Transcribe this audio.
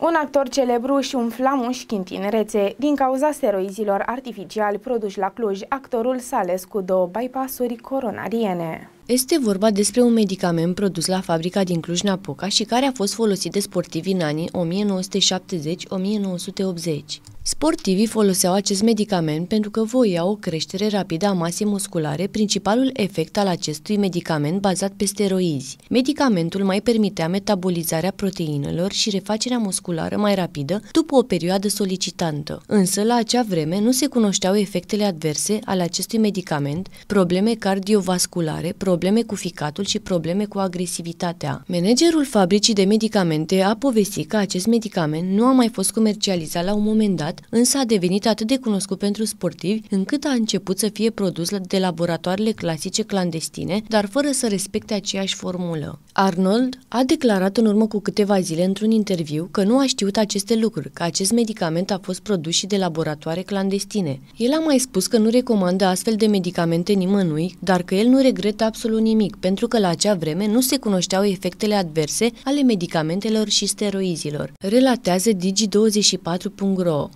Un actor celebru și un flamuș în tinerețe. Din cauza steroizilor artificiali produși la Cluj, actorul s-a ales cu două bypassuri coronariene. Este vorba despre un medicament produs la fabrica din Cluj-Napoca și care a fost folosit de sportivi în anii 1970-1980. Sportivii foloseau acest medicament pentru că voiau o creștere rapidă a masei musculare, principalul efect al acestui medicament bazat pe steroizi. Medicamentul mai permitea metabolizarea proteinelor și refacerea musculară mai rapidă după o perioadă solicitantă. Însă, la acea vreme, nu se cunoșteau efectele adverse ale acestui medicament, probleme cardiovasculare, probleme probleme cu ficatul și probleme cu agresivitatea. Managerul fabricii de medicamente a povestit că acest medicament nu a mai fost comercializat la un moment dat, însă a devenit atât de cunoscut pentru sportivi încât a început să fie produs de laboratoarele clasice clandestine, dar fără să respecte aceeași formulă. Arnold a declarat în urmă cu câteva zile într-un interviu că nu a știut aceste lucruri, că acest medicament a fost produs și de laboratoare clandestine. El a mai spus că nu recomandă astfel de medicamente nimănui, dar că el nu regretă absolut absolut nimic, pentru că la acea vreme nu se cunoșteau efectele adverse ale medicamentelor și steroizilor, relatează Digi24.ro.